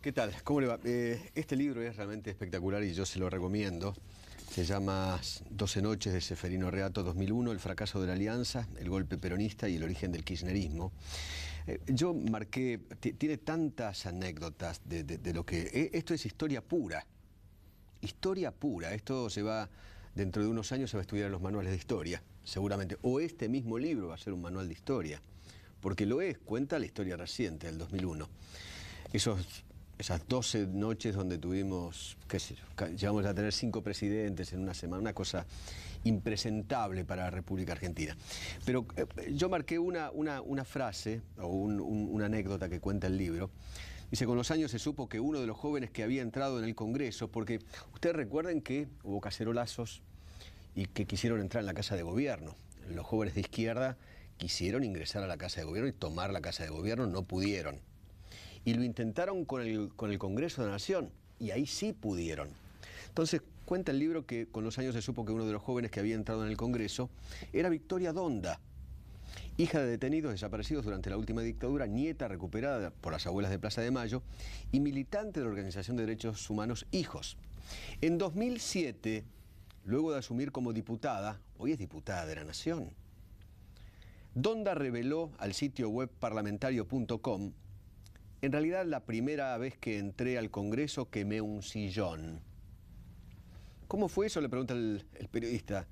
¿Qué tal? ¿Cómo le va? Eh, este libro es realmente espectacular y yo se lo recomiendo. Se llama 12 noches de Seferino Reato 2001, el fracaso de la alianza, el golpe peronista y el origen del kirchnerismo. Eh, yo marqué, tiene tantas anécdotas de, lo que... Eh, esto es historia pura, historia pura. Esto se va, dentro de unos años se va a estudiar en los manuales de historia, seguramente. O este mismo libro va a ser un manual de historia, porque lo es, cuenta la historia reciente, del 2001. Esos esas 12 noches donde tuvimos, qué sé llegamos a tener cinco presidentes en una semana, una cosa impresentable para la República Argentina. Pero eh, yo marqué una, una, frase o una anécdota que cuenta el libro. Dice, con los años se supo que uno de los jóvenes que había entrado en el Congreso, porque ustedes recuerden que hubo cacerolazos y que quisieron entrar en la Casa de Gobierno. Los jóvenes de izquierda quisieron ingresar a la Casa de Gobierno y tomar la Casa de Gobierno, no pudieron. Y lo intentaron con el, con el Congreso de la Nación, y ahí sí pudieron. Entonces, cuenta el libro que con los años se supo que uno de los jóvenes que había entrado en el Congreso era Victoria Donda, hija de detenidos desaparecidos durante la última dictadura, nieta recuperada por las abuelas de Plaza de Mayo y militante de la Organización de Derechos Humanos Hijos. En 2007, luego de asumir como diputada, hoy es diputada de la Nación, Donda reveló al sitio web parlamentario.com en realidad la primera vez que entré al Congreso quemé un sillón. ¿Cómo fue eso? Le pregunta el, periodista.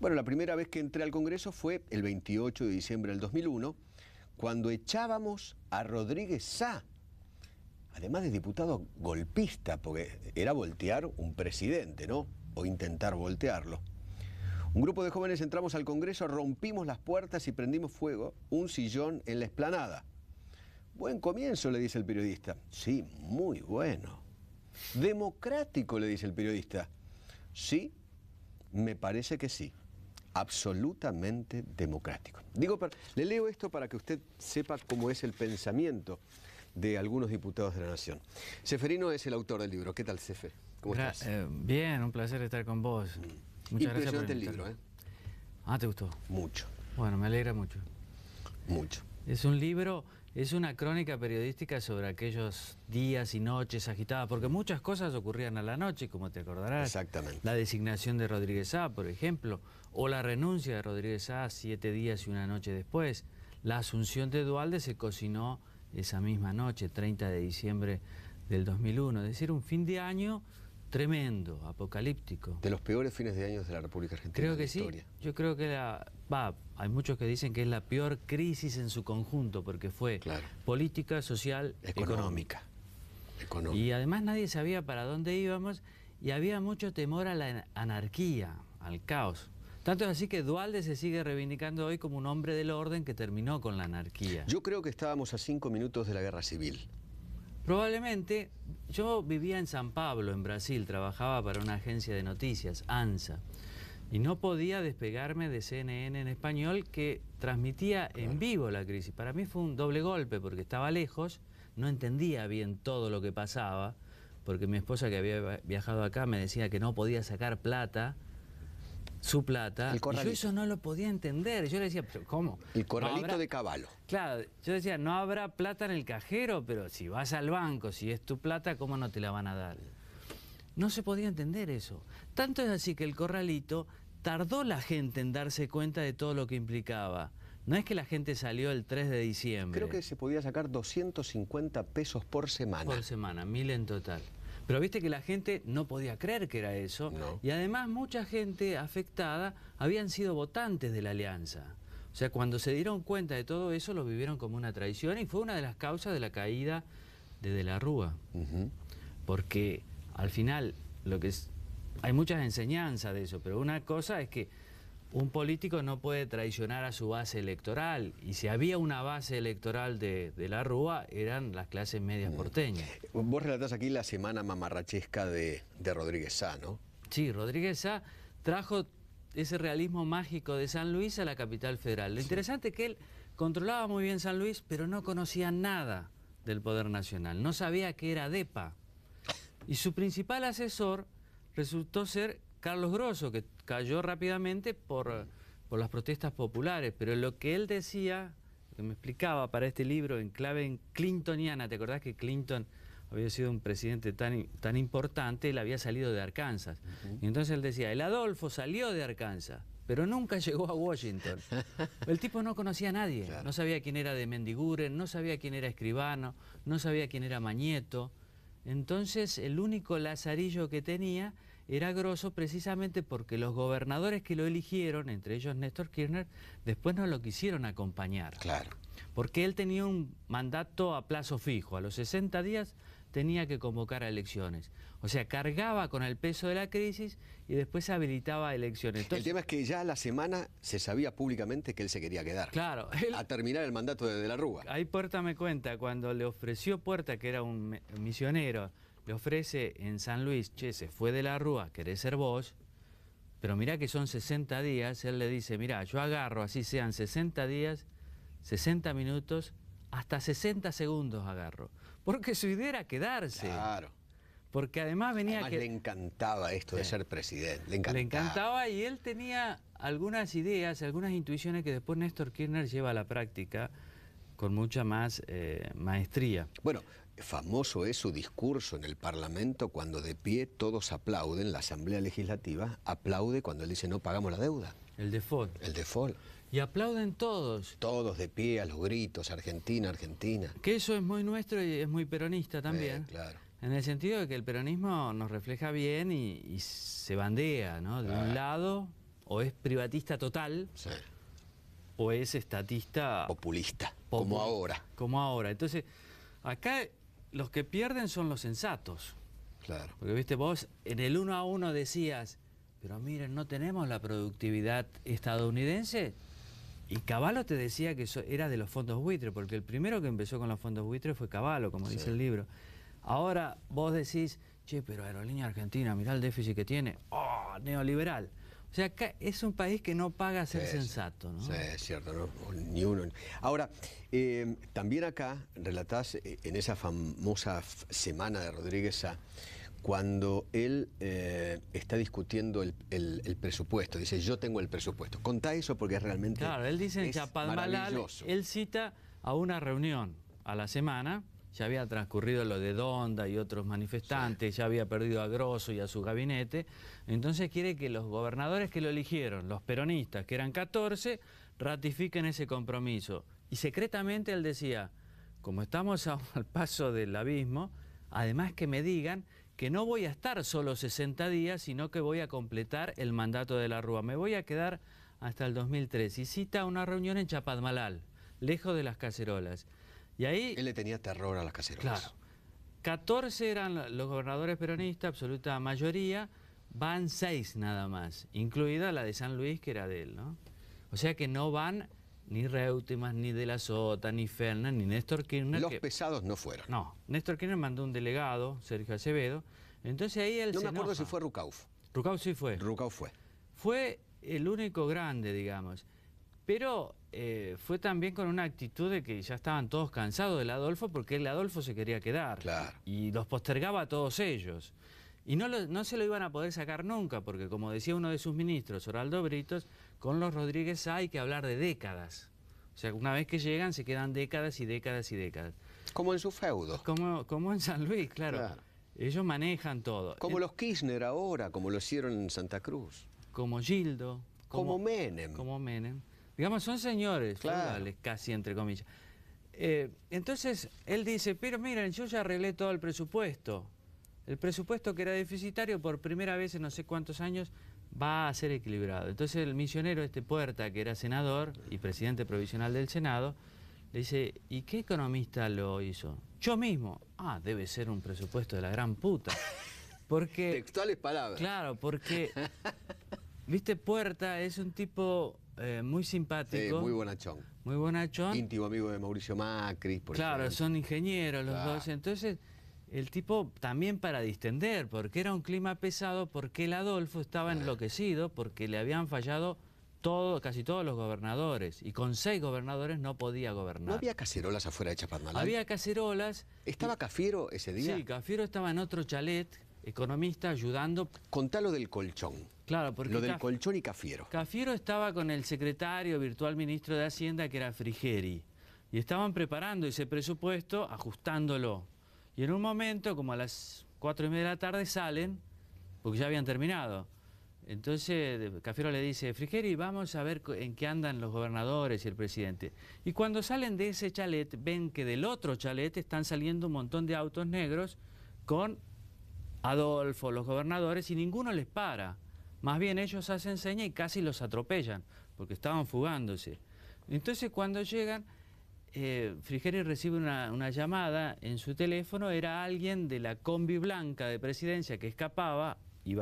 Bueno, la primera vez que entré al Congreso fue el 28 de diciembre del 2001, cuando echábamos a Rodríguez Sá, además de diputado golpista, porque era voltear un presidente, ¿no? O intentar voltearlo. Un grupo de jóvenes entramos al Congreso, rompimos las puertas y prendimos fuego un sillón en la esplanada. Buen comienzo, le dice el periodista. Sí, muy bueno. Democrático, le dice el periodista. Sí, me parece que sí. Absolutamente democrático. Digo, le leo esto para que usted sepa cómo es el pensamiento de algunos diputados de la Nación. Seferino es el autor del libro. ¿Qué tal, Sefer? ¿Cómo estás? Eh, bien, un placer estar con vos. Mm. Muchas gracias el libro, ¿eh? Ah, ¿te gustó? Mucho. Bueno, me alegra mucho. Mucho. Es un libro es una crónica periodística sobre aquellos días y noches agitadas, porque muchas cosas ocurrían a la noche, como te acordarás. Exactamente. La designación de Rodríguez A, por ejemplo, o la renuncia de Rodríguez A siete días y una noche después. La asunción de Dualde se cocinó esa misma noche, 30 de diciembre del 2001. Es decir, un fin de año tremendo, apocalíptico. De los peores fines de año de la República Argentina. Creo que sí. Yo creo que la, va, hay muchos que dicen que es la peor crisis en su conjunto, porque fue política, social, económica. económica. Y además nadie sabía para dónde íbamos y había mucho temor a la anarquía, al caos. Tanto es así que Dualde se sigue reivindicando hoy como un hombre del orden que terminó con la anarquía. Yo creo que estábamos a cinco minutos de la guerra civil. Probablemente, yo vivía en San Pablo, en Brasil, trabajaba para una agencia de noticias, ANSA. Y no podía despegarme de CNN en español que transmitía en vivo la crisis. Para mí fue un doble golpe porque estaba lejos, no entendía bien todo lo que pasaba, porque mi esposa que había viajado acá me decía que no podía sacar plata, su plata. Y yo eso no lo podía entender. Yo le decía, ¿pero cómo? El corralito de caballo. Claro, yo decía, no habrá plata en el cajero, pero si vas al banco, si es tu plata, ¿cómo no te la van a dar? No se podía entender eso. Tanto es así que el corralito tardó la gente en darse cuenta de todo lo que implicaba. No es que la gente salió el 3 de diciembre. Creo que se podía sacar 250 pesos por semana. Por semana, mil en total. Pero viste que la gente no podía creer que era eso. Y además mucha gente afectada habían sido votantes de la alianza. O sea, cuando se dieron cuenta de todo eso, lo vivieron como una traición y fue una de las causas de la caída de De la Rúa. Porque al final, lo que es, hay muchas enseñanzas de eso, pero una cosa es que un político no puede traicionar a su base electoral. Y si había una base electoral de, la Rúa, eran las clases medias mm. porteñas. Vos relatás aquí la semana mamarrachesca de, Rodríguez Sá, ¿no? Sí, Rodríguez Sá trajo ese realismo mágico de San Luis a la capital federal. Lo interesante es que él controlaba muy bien San Luis, pero no conocía nada del poder nacional. No sabía qué era DEPA. Y su principal asesor resultó ser Carlos Grosso, que cayó rápidamente por, las protestas populares. Pero lo que él decía, lo que me explicaba para este libro en clave clintoniana, ¿te acordás que Clinton había sido un presidente tan, importante, él había salido de Arkansas. Y entonces él decía, el Adolfo salió de Arkansas, pero nunca llegó a Washington. el tipo no conocía a nadie, no sabía quién era de Mendiguren, no sabía quién era Escribano, no sabía quién era Mañeto. Entonces el único lazarillo que tenía era grosso precisamente porque los gobernadores que lo eligieron, entre ellos Néstor Kirchner, después no lo quisieron acompañar. Claro. Porque él tenía un mandato a plazo fijo, a los 60 días tenía que convocar a elecciones. O sea, cargaba con el peso de la crisis y después habilitaba elecciones. el tema es que ya la semana se sabía públicamente que él se quería quedar. Claro. a terminar el mandato de, de la Rúa. Ahí Puerta me cuenta, cuando le ofreció Puerta, que era un misionero, le ofrece en San Luis, che, se fue de la Rúa, querés ser vos, pero mirá que son 60 días, él le dice, mirá, yo agarro, así sean 60 días, 60 minutos, hasta 60 segundos agarro. Porque su idea era quedarse. Claro. Porque además venía A que... le encantaba esto de ser presidente, le encantaba. Le encantaba y él tenía algunas ideas, algunas intuiciones que después Néstor Kirchner lleva a la práctica con mucha más eh, maestría. Bueno, famoso es su discurso en el Parlamento cuando de pie todos aplauden, la Asamblea Legislativa aplaude cuando él dice no pagamos la deuda. El default. El default. Y aplauden todos. Todos de pie, a los gritos, Argentina, Argentina. Que eso es muy nuestro y es muy peronista también. Eh, claro. En el sentido de que el peronismo nos refleja bien y, se bandea, ¿no? De un lado, o es privatista total, o es estatista... Populista, como ahora. Como ahora. Entonces, acá los que pierden son los sensatos. Claro. Porque, viste, vos en el uno a uno decías, pero miren, no tenemos la productividad estadounidense, y Caballo te decía que eso era de los fondos buitres, porque el primero que empezó con los fondos buitres fue Caballo, como dice el libro. Ahora vos decís, che, pero Aerolínea Argentina, mirá el déficit que tiene. ¡Oh, neoliberal! O sea, acá es un país que no paga ser sensato, ¿no? Sí, es cierto, no, ni uno. Ahora, eh, también acá relatás eh, en esa famosa semana de Rodríguez a cuando él eh, está discutiendo el, presupuesto, dice yo tengo el presupuesto. Contá eso porque realmente Claro, él dice en Chapadmalal, él cita a una reunión a la semana, ya había transcurrido lo de Donda y otros manifestantes, ya había perdido a Grosso y a su gabinete, entonces quiere que los gobernadores que lo eligieron, los peronistas, que eran 14, ratifiquen ese compromiso. Y secretamente él decía, como estamos al paso del abismo, además que me digan que no voy a estar solo 60 días, sino que voy a completar el mandato de la Rúa. Me voy a quedar hasta el 2003. Y cita una reunión en Chapadmalal, lejos de las cacerolas. Y ahí... Él le tenía terror a las cacerolas. Claro. 14 eran los gobernadores peronistas, absoluta mayoría. Van 6 nada más, incluida la de San Luis, que era de él, ¿no? O sea que no van ni Reutemann, ni De la Sota, ni Fernández, ni Néstor Kirchner. Los pesados no fueron. No, Néstor Kirchner mandó un delegado, Sergio Acevedo, entonces ahí él No me acuerdo si fue Rucauf. Rucauf sí fue. Rucauf fue. Fue el único grande, digamos, pero eh, fue también con una actitud de que ya estaban todos cansados del Adolfo porque el Adolfo se quería quedar. Claro. Y los postergaba a todos ellos. Y no, no se lo iban a poder sacar nunca, porque como decía uno de sus ministros, Oraldo Britos, con los Rodríguez hay que hablar de décadas. O sea, una vez que llegan se quedan décadas y décadas y décadas. Como en su feudo. Como, como en San Luis, claro. Ellos manejan todo. Como los Kirchner ahora, como lo hicieron en Santa Cruz. Como Gildo. Como, Menem. Como Menem. Digamos, son señores, casi entre comillas. Eh, entonces, él dice, pero miren, yo ya arreglé todo el presupuesto. El presupuesto que era deficitario por primera vez en no sé cuántos años va a ser equilibrado. Entonces el misionero, este Puerta, que era senador y presidente provisional del Senado, le dice, ¿y qué economista lo hizo? Yo mismo. Ah, debe ser un presupuesto de la gran puta. Porque, Textuales palabras. Claro, porque, viste, Puerta es un tipo eh, muy simpático. Sí, muy bonachón. Muy bonachón. Íntimo amigo de Mauricio Macri, por Claro, son ingenieros los dos. Entonces el tipo también para distender, porque era un clima pesado, porque el Adolfo estaba enloquecido, porque le habían fallado todo, casi todos los gobernadores. Y con seis gobernadores no podía gobernar. ¿No había cacerolas afuera de Chapadmalal? Había cacerolas. ¿Estaba Cafiero ese día? Sí, Cafiero estaba en otro chalet, economista, ayudando. Contá lo del colchón. Claro, porque... Lo del colchón y Cafiero. Cafiero estaba con el secretario, virtual ministro de Hacienda, que era Frigeri. Y estaban preparando ese presupuesto, ajustándolo y en un momento, como a las cuatro y media de la tarde, salen, porque ya habían terminado. Entonces Cafiero le dice, Frigeri, vamos a ver en qué andan los gobernadores y el presidente. Y cuando salen de ese chalet, ven que del otro chalet están saliendo un montón de autos negros con Adolfo, los gobernadores, y ninguno les para. Más bien ellos hacen seña y casi los atropellan, porque estaban fugándose. Entonces cuando llegan, eh, Frigeri recibe una, llamada en su teléfono, era alguien de la combi blanca de presidencia que escapaba, y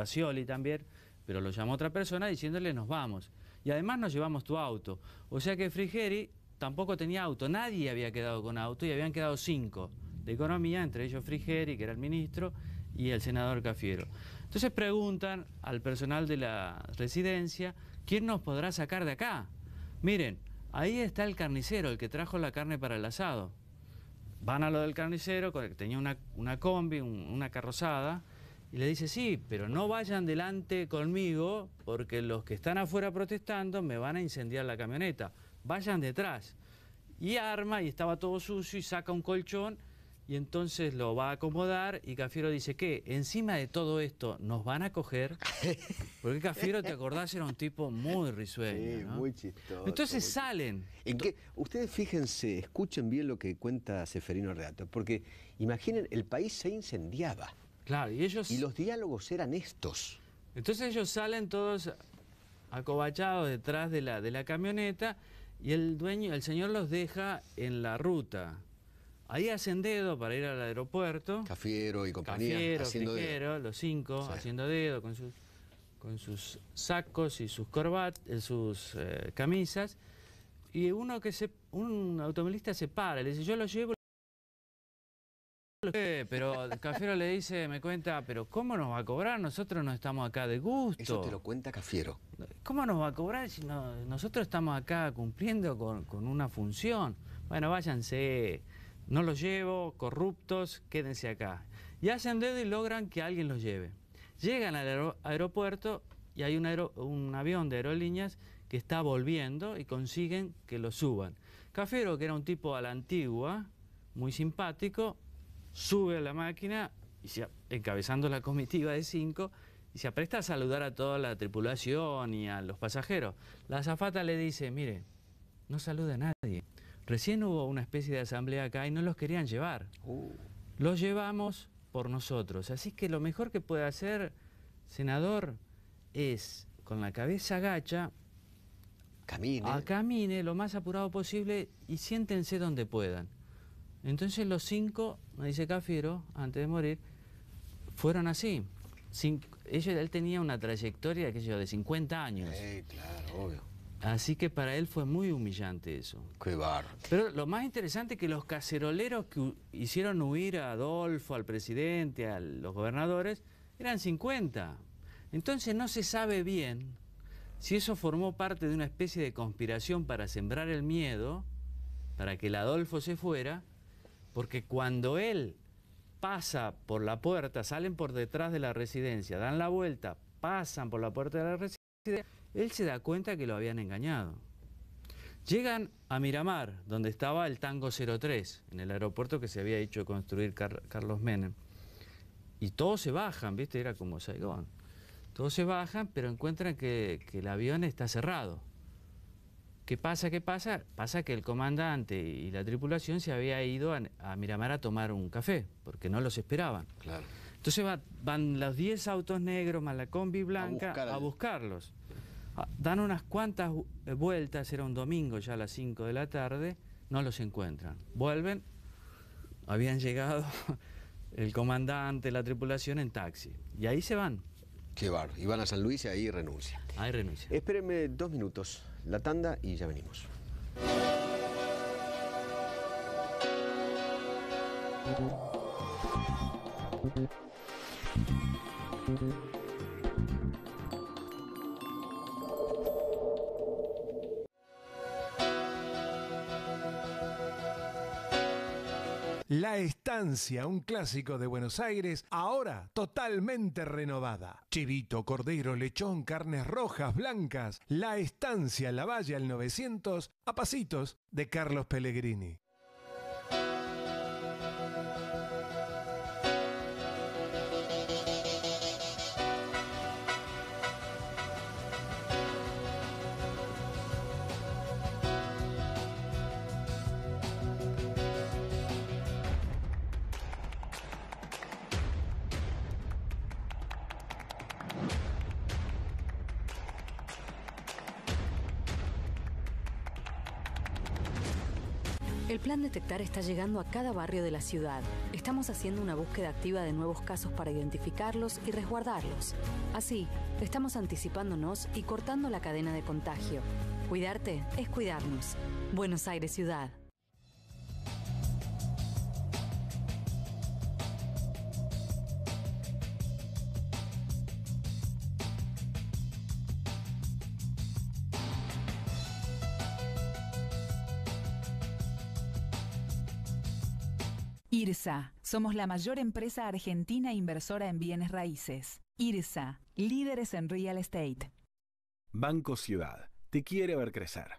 también, pero lo llamó otra persona diciéndole nos vamos. Y además nos llevamos tu auto. O sea que Frigeri tampoco tenía auto, nadie había quedado con auto y habían quedado cinco de Economía, entre ellos Frigeri, que era el ministro, y el senador Cafiero. Entonces preguntan al personal de la residencia, ¿quién nos podrá sacar de acá? Miren, Ahí está el carnicero, el que trajo la carne para el asado. Van a lo del carnicero, que tenía una, combi, una carrozada, y le dice, sí, pero no vayan delante conmigo porque los que están afuera protestando me van a incendiar la camioneta. Vayan detrás. Y arma, y estaba todo sucio, y saca un colchón y entonces lo va a acomodar y Cafiero dice que encima de todo esto nos van a coger, porque Cafiero, te acordás, era un tipo muy risueño. Sí, muy chistoso. Entonces salen. Ustedes fíjense, escuchen bien lo que cuenta Seferino Reato, porque imaginen, el país se incendiaba. Claro, y ellos... Y los diálogos eran estos. Entonces ellos salen todos acobachados detrás de la, de la camioneta y el dueño, el señor los deja en la ruta. Ahí hacen dedo para ir al aeropuerto. Cafiero y compañía. Cafiero, haciendo dedo. los cinco, haciendo dedo con sus, sacos y sus corbatas, eh, sus eh, camisas. Y uno que se, un automovilista se para, le dice, yo lo llevo. Eh, pero Cafiero le dice, me cuenta, pero ¿cómo nos va a cobrar? Nosotros no estamos acá de gusto. Eso te lo cuenta Cafiero. ¿Cómo nos va a cobrar si nosotros estamos acá cumpliendo con una función? Bueno, váyanse. No los llevo, corruptos, quédense acá. Y hacen dedo y logran que alguien los lleve. Llegan al aeropuerto y hay un, avión de aerolíneas que está volviendo y consiguen que lo suban. Cafiero, que era un tipo a la antigua, muy simpático, sube a la máquina, y se, encabezando la comitiva de cinco, y se apresta a saludar a toda la tripulación y a los pasajeros. La azafata le dice, mire, no saluda a nadie. Recién hubo una especie de asamblea acá y no los querían llevar. Uh. Los llevamos por nosotros. Así que lo mejor que puede hacer, senador, es con la cabeza agacha... Camine. camine lo más apurado posible y siéntense donde puedan. Entonces los cinco, me dice Cafiero, antes de morir, fueron así. él tenía una trayectoria, qué sé yo, de 50 años. Sí, claro, obvio Así que para él fue muy humillante eso. Qué Pero lo más interesante es que los caceroleros que hicieron huir a Adolfo, al presidente, a los gobernadores, eran 50. Entonces no se sabe bien si eso formó parte de una especie de conspiración para sembrar el miedo, para que el Adolfo se fuera, porque cuando él pasa por la puerta, salen por detrás de la residencia, dan la vuelta, pasan por la puerta de la residencia, él se da cuenta que lo habían engañado. Llegan a Miramar, donde estaba el Tango 03, en el aeropuerto que se había hecho construir Carlos Menem. Y todos se bajan, ¿viste? Era como Saigón. Todos se bajan, pero encuentran que, el avión está cerrado. ¿Qué pasa? ¿Qué pasa? Pasa que el comandante y la tripulación se había ido a, Miramar a tomar un café, porque no los esperaban. Claro. Entonces van los 10 autos negros más la combi blanca a buscarlos. Ah, dan unas cuantas eh, vueltas, era un domingo ya a las 5 de la tarde, no los encuentran. Vuelven, habían llegado el comandante, la tripulación en taxi. Y ahí se van. Qué bar. Y van a San Luis y ahí renuncia Ahí renuncian. Espérenme dos minutos, la tanda y ya venimos. La Estancia, un clásico de Buenos Aires, ahora totalmente renovada. Chivito, cordero, lechón, carnes rojas, blancas. La Estancia, la Valle al 900, a pasitos de Carlos Pellegrini. detectar está llegando a cada barrio de la ciudad. Estamos haciendo una búsqueda activa de nuevos casos para identificarlos y resguardarlos. Así, estamos anticipándonos y cortando la cadena de contagio. Cuidarte es cuidarnos. Buenos Aires Ciudad. IRSA. Somos la mayor empresa argentina inversora en bienes raíces. IRSA. Líderes en real estate. Banco Ciudad. Te quiere ver crecer.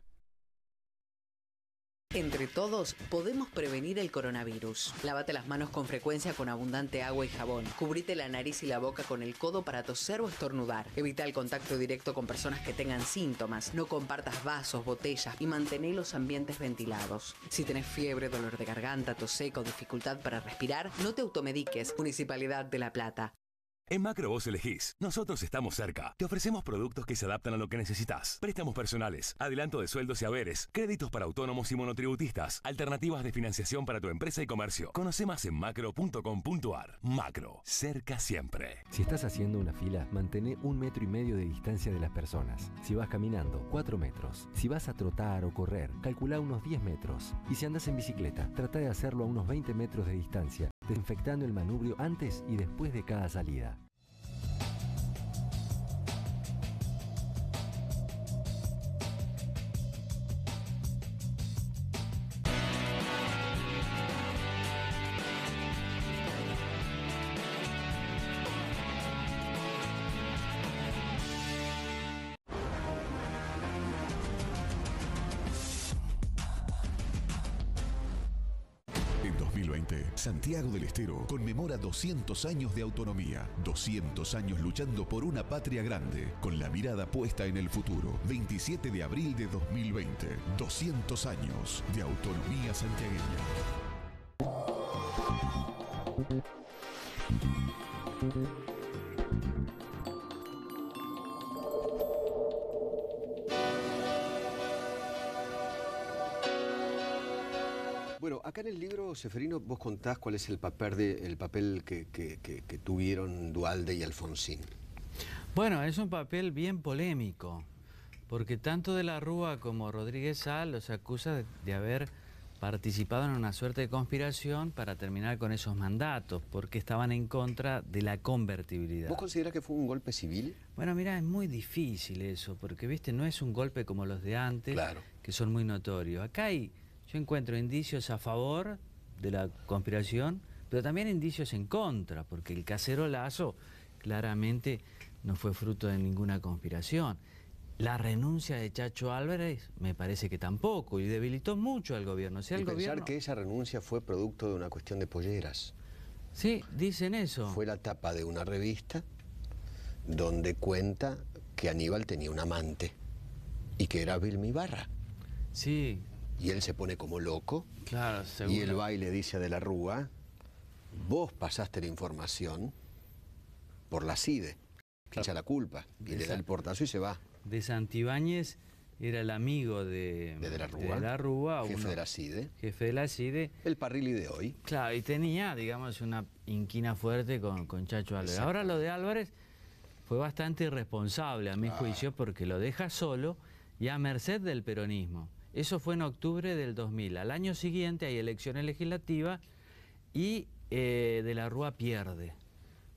Entre todos podemos prevenir el coronavirus. Lávate las manos con frecuencia con abundante agua y jabón. Cubrite la nariz y la boca con el codo para toser o estornudar. Evita el contacto directo con personas que tengan síntomas. No compartas vasos, botellas y mantén los ambientes ventilados. Si tenés fiebre, dolor de garganta, tos seca o dificultad para respirar, no te automediques. Municipalidad de La Plata. En Macro vos elegís. Nosotros estamos cerca. Te ofrecemos productos que se adaptan a lo que necesitas. Préstamos personales, adelanto de sueldos y haberes, créditos para autónomos y monotributistas, alternativas de financiación para tu empresa y comercio. Conoce más en macro.com.ar. Macro, cerca siempre. Si estás haciendo una fila, mantén un metro y medio de distancia de las personas. Si vas caminando, cuatro metros. Si vas a trotar o correr, calcula unos 10 metros. Y si andas en bicicleta, trata de hacerlo a unos 20 metros de distancia desinfectando el manubrio antes y después de cada salida. 2020, Santiago del Estero conmemora 200 años de autonomía, 200 años luchando por una patria grande, con la mirada puesta en el futuro. 27 de abril de 2020, 200 años de autonomía santiagueña. Bueno, acá en el libro, Seferino, vos contás cuál es el papel, de, el papel que, tuvieron Dualde y Alfonsín. Bueno, es un papel bien polémico, porque tanto de la Rúa como Rodríguez Sal los acusa de, haber participado en una suerte de conspiración para terminar con esos mandatos, porque estaban en contra de la convertibilidad. ¿Vos considerás que fue un golpe civil? Bueno, mira, es muy difícil eso, porque viste, no es un golpe como los de antes, que son muy notorios. Acá hay yo encuentro indicios a favor de la conspiración, pero también indicios en contra, porque el cacerolazo claramente no fue fruto de ninguna conspiración. La renuncia de Chacho Álvarez me parece que tampoco, y debilitó mucho al gobierno. y pensar que esa renuncia fue producto de una cuestión de polleras. Sí, dicen eso. Fue la tapa de una revista donde cuenta que Aníbal tenía un amante y que era Vilmi Barra. Sí, y él se pone como loco. Claro, seguro. Y el baile dice a De la Rúa, vos pasaste la información por la CIDE. Claro. Echa la culpa. Y le da el portazo y se va. De Santibáñez era el amigo de De, la Rúa. De la e. jefe de la CIDE. Jefe de la El parrilli de hoy. Claro, y tenía, digamos, una inquina fuerte con, con Chacho Álvarez. Ahora lo de Álvarez fue bastante irresponsable, a mi juicio, porque lo deja solo y a merced del peronismo. Eso fue en octubre del 2000. Al año siguiente hay elecciones legislativas y eh, de la Rúa pierde.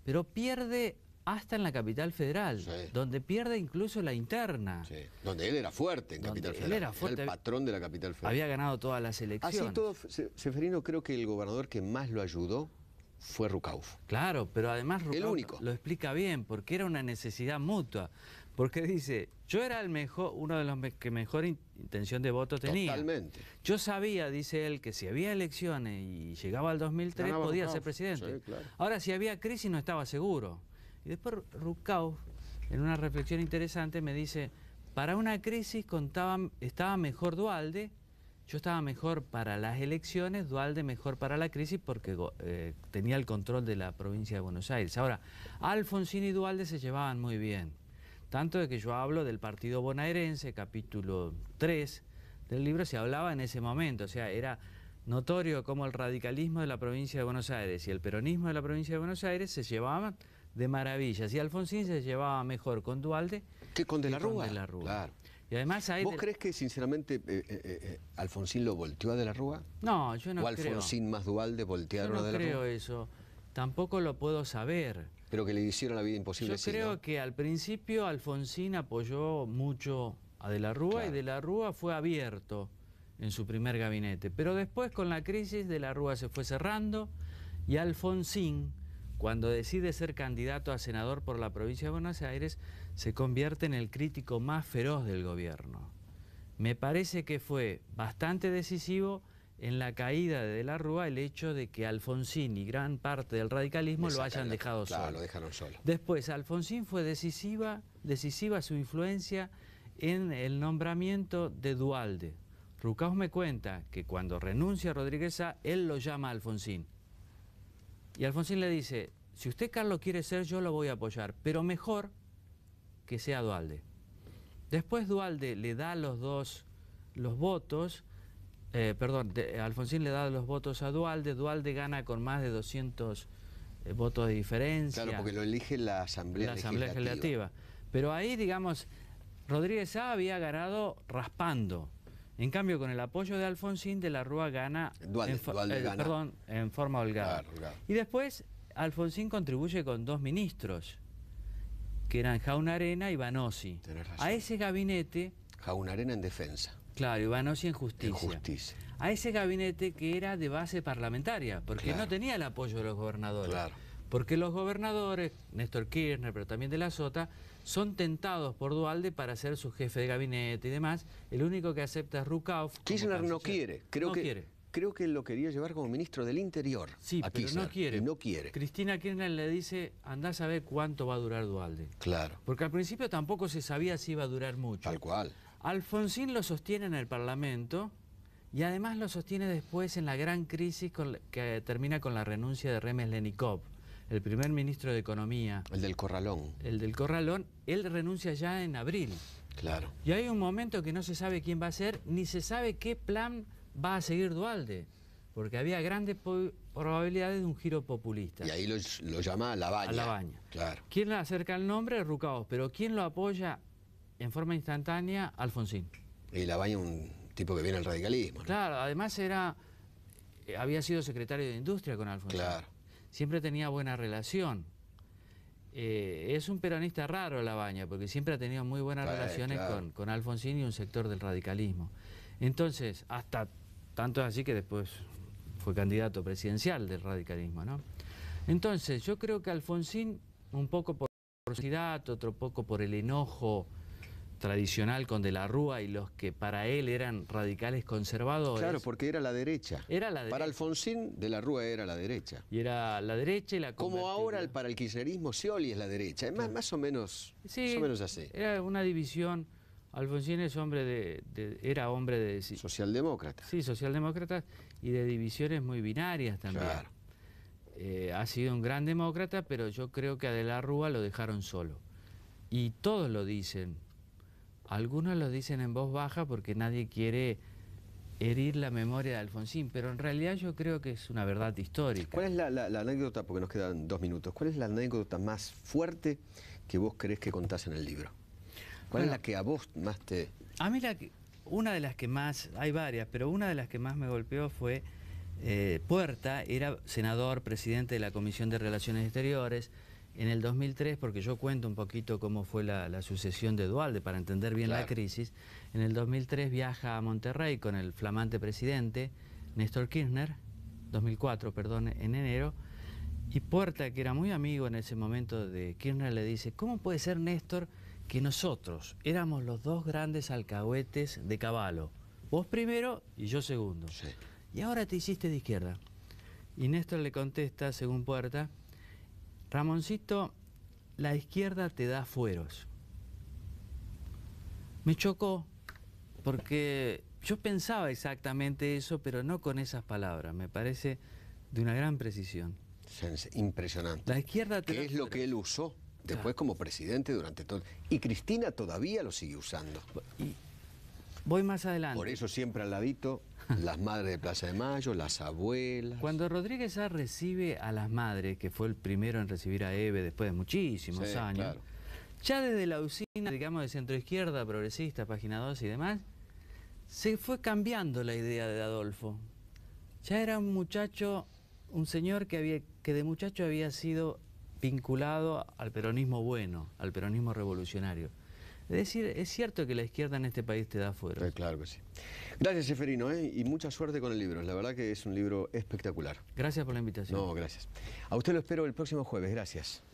Pero pierde hasta en la capital federal, donde pierde incluso la interna. Donde él era fuerte en capital federal. Él era fuerte. el patrón de la capital federal. Había ganado todas las elecciones. Así todo, Seferino, creo que el gobernador que más lo ayudó fue Rucauf. Claro, pero además Rucauf lo explica bien, porque era una necesidad mutua. Porque dice, yo era el mejor, uno de los que mejor intención de voto tenía. Totalmente. Yo sabía, dice él, que si había elecciones y llegaba al 2003 podía ser presidente. Ahora, si había crisis no estaba seguro. Y después Rucau en una reflexión interesante, me dice, para una crisis estaba mejor Dualde, yo estaba mejor para las elecciones, Dualde mejor para la crisis porque eh, tenía el control de la provincia de Buenos Aires. Ahora, Alfonsín y Dualde se llevaban muy bien. Tanto de que yo hablo del partido bonaerense, capítulo 3 del libro, se hablaba en ese momento, o sea, era notorio cómo el radicalismo de la provincia de Buenos Aires y el peronismo de la provincia de Buenos Aires se llevaban de maravillas. Y Alfonsín se llevaba mejor con Dualde que con De la Rúa. Y además ¿Vos crees que sinceramente eh, eh, eh, Alfonsín lo volteó a De la Rúa? No, yo no creo. ¿O Alfonsín más Dualde voltearon De la Rúa? No creo eso. Tampoco lo puedo saber pero que le hicieron la vida imposible. Yo creo que al principio Alfonsín apoyó mucho a De la Rúa y De la Rúa fue abierto en su primer gabinete. Pero después con la crisis De la Rúa se fue cerrando y Alfonsín, cuando decide ser candidato a senador por la provincia de Buenos Aires, se convierte en el crítico más feroz del gobierno. Me parece que fue bastante decisivo en la caída de, de la Rúa el hecho de que Alfonsín y gran parte del radicalismo lo hayan dejado claro, solo. lo dejaron solo. Después, Alfonsín fue decisiva, decisiva su influencia en el nombramiento de Dualde. Rucaus me cuenta que cuando renuncia a Rodríguez él lo llama a Alfonsín. Y Alfonsín le dice, si usted Carlos quiere ser, yo lo voy a apoyar, pero mejor que sea Dualde. Después Dualde le da los dos los votos eh, perdón, Alfonsín le da los votos a Dualde, Dualde gana con más de 200 eh, votos de diferencia. Claro, porque lo elige la Asamblea Asamblea Legislativa. Pero ahí, digamos, Rodríguez A había ganado raspando. En cambio, con el apoyo de Alfonsín, de la Rúa gana, Dualde, eh, gana. Perdón, en forma ah, holgada. Y después, Alfonsín contribuye con dos ministros, que eran Jaunarena y Banossi. A ese gabinete... Jaunarena en defensa. Claro, Iván a en justicia. A ese gabinete que era de base parlamentaria, porque no tenía el apoyo de los gobernadores. Porque los gobernadores, Néstor Kirchner, pero también de la Sota, son tentados por Dualde para ser su jefe de gabinete y demás. El único que acepta es Rucauf. Kirchner no quiere. Creo no que, quiere. Creo que lo quería llevar como ministro del Interior. Sí, pero no quiere. no quiere. Cristina Kirchner le dice, andá a saber cuánto va a durar Dualde. Claro. Porque al principio tampoco se sabía si iba a durar mucho. Tal cual. Alfonsín lo sostiene en el Parlamento y además lo sostiene después en la gran crisis que termina con la renuncia de Remes Lenikov, el primer ministro de Economía. El del Corralón. El del Corralón, él renuncia ya en abril. Claro. Y hay un momento que no se sabe quién va a ser, ni se sabe qué plan va a seguir Dualde, porque había grandes probabilidades de un giro populista. Y ahí lo, lo llama Labaña. A Labaña. Claro. ¿Quién le acerca el nombre? Rucaos, pero ¿quién lo apoya en forma instantánea Alfonsín. Y Labaña un tipo que viene al radicalismo. ¿no? Claro, además era eh, había sido secretario de Industria con Alfonsín. Claro. Siempre tenía buena relación. Eh, es un peronista raro Labaña, porque siempre ha tenido muy buenas eh, relaciones Con, Alfonsín y un sector del radicalismo. Entonces, hasta tanto es así que después fue candidato presidencial del radicalismo, ¿no? Entonces, yo creo que Alfonsín, un poco por curiosidad, otro poco por el enojo tradicional con De la Rúa y los que para él eran radicales conservadores. Claro, porque era la derecha. Para Alfonsín, De la Rúa era la derecha. Y era la derecha y la Como ahora para el kirchnerismo, Scioli es la derecha. Es más, más o menos, menos así. Era una división. Alfonsín es hombre de, era hombre de... Socialdemócrata. Sí, socialdemócrata y de divisiones muy binarias también. Claro. Eh, ha sido un gran demócrata, pero yo creo que a De la Rúa lo dejaron solo. Y todos lo dicen, algunos lo dicen en voz baja porque nadie quiere herir la memoria de Alfonsín, pero en realidad yo creo que es una verdad histórica. ¿Cuál es la, anécdota, porque nos quedan dos minutos, cuál es la anécdota más fuerte que vos crees que contás en el libro? ¿Cuál es la que a vos más te...? A mí la una de las que más, hay varias, pero una de las que más me golpeó fue eh, Puerta, era senador, presidente de la Comisión de Relaciones Exteriores, en el 2003, porque yo cuento un poquito cómo fue la, sucesión de Dualde para entender bien la crisis, en el 2003 viaja a Monterrey con el flamante presidente Néstor Kirchner, 2004, perdón, en enero, y Puerta, que era muy amigo en ese momento de Kirchner, le dice, ¿cómo puede ser Néstor que nosotros éramos los dos grandes alcahuetes de Caballo? Vos primero y yo segundo. Y ahora te hiciste de izquierda. Y Néstor le contesta, según Puerta, Ramoncito, la izquierda te da fueros. Me chocó porque yo pensaba exactamente eso, pero no con esas palabras. Me parece de una gran precisión. Impresionante. La izquierda es lo que él usó después como presidente durante todo. Y Cristina todavía lo sigue usando. voy más adelante. Por eso siempre al ladito las madres de Plaza de Mayo, las abuelas. Cuando Rodríguez A recibe a las madres, que fue el primero en recibir a Eve después de muchísimos años, ya desde la usina, digamos, de centroizquierda, progresista, página 2 y demás, se fue cambiando la idea de Adolfo. Ya era un muchacho, un señor que, había, que de muchacho había sido vinculado al peronismo bueno, al peronismo revolucionario. Es decir, es cierto que la izquierda en este país te da fuera. Eh, claro que sí. Gracias, Seferino, ¿eh? y mucha suerte con el libro. La verdad que es un libro espectacular. Gracias por la invitación. No, gracias. A usted lo espero el próximo jueves. Gracias.